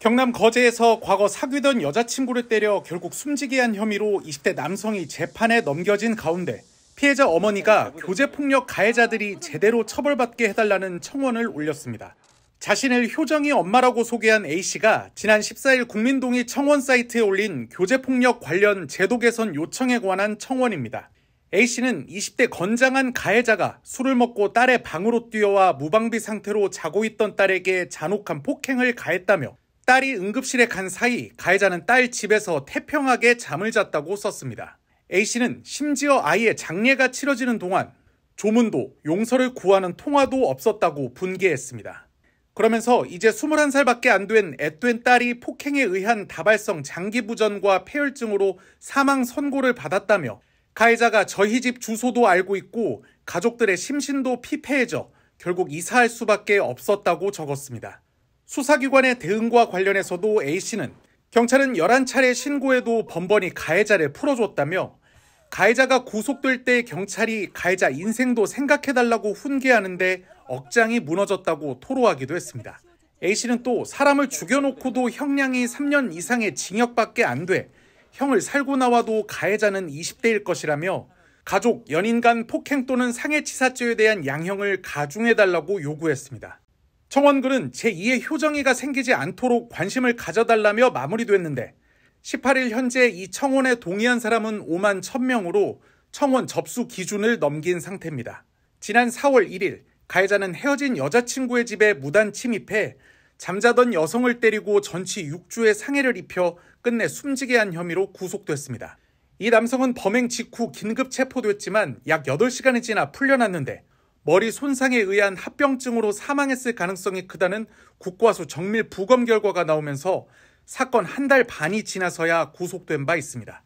경남 거제에서 과거 사귀던 여자친구를 때려 결국 숨지게 한 혐의로 20대 남성이 재판에 넘겨진 가운데 피해자 어머니가 교제폭력 가해자들이 제대로 처벌받게 해달라는 청원을 올렸습니다. 자신을 효정이 엄마라고 소개한 A씨가 지난 14일 국민동의 청원 사이트에 올린 교제폭력 관련 제도 개선 요청에 관한 청원입니다. A씨는 20대 건장한 가해자가 술을 먹고 딸의 방으로 뛰어와 무방비 상태로 자고 있던 딸에게 잔혹한 폭행을 가했다며 딸이 응급실에 간 사이 가해자는 딸 집에서 태평하게 잠을 잤다고 썼습니다. A씨는 심지어 아이의 장례가 치러지는 동안 조문도 용서를 구하는 통화도 없었다고 분개했습니다. 그러면서 이제 21살밖에 안 된 앳된 딸이 폭행에 의한 다발성 장기부전과 폐혈증으로 사망 선고를 받았다며 가해자가 저희 집 주소도 알고 있고 가족들의 심신도 피폐해져 결국 이사할 수밖에 없었다고 적었습니다. 수사기관의 대응과 관련해서도 A씨는 경찰은 11차례 신고해도 번번이 가해자를 풀어줬다며 가해자가 구속될 때 경찰이 가해자 인생도 생각해달라고 훈계하는데 억장이 무너졌다고 토로하기도 했습니다. A씨는 또 사람을 죽여놓고도 형량이 3년 이상의 징역밖에 안 돼 형을 살고 나와도 가해자는 20대일 것이라며 가족, 연인 간 폭행 또는 상해치사죄에 대한 양형을 가중해달라고 요구했습니다. 청원글은 제2의 효정이가 생기지 않도록 관심을 가져달라며 마무리됐는데 18일 현재 이 청원에 동의한 사람은 5만 1000명으로 청원 접수 기준을 넘긴 상태입니다. 지난 4월 1일 가해자는 헤어진 여자친구의 집에 무단 침입해 잠자던 여성을 때리고 전치 6주의 상해를 입혀 끝내 숨지게 한 혐의로 구속됐습니다. 이 남성은 범행 직후 긴급 체포됐지만 약 8시간이 지나 풀려났는데 머리 손상에 의한 합병증으로 사망했을 가능성이 크다는 국과수 정밀 부검 결과가 나오면서 사건 한 달 반이 지나서야 구속된 바 있습니다.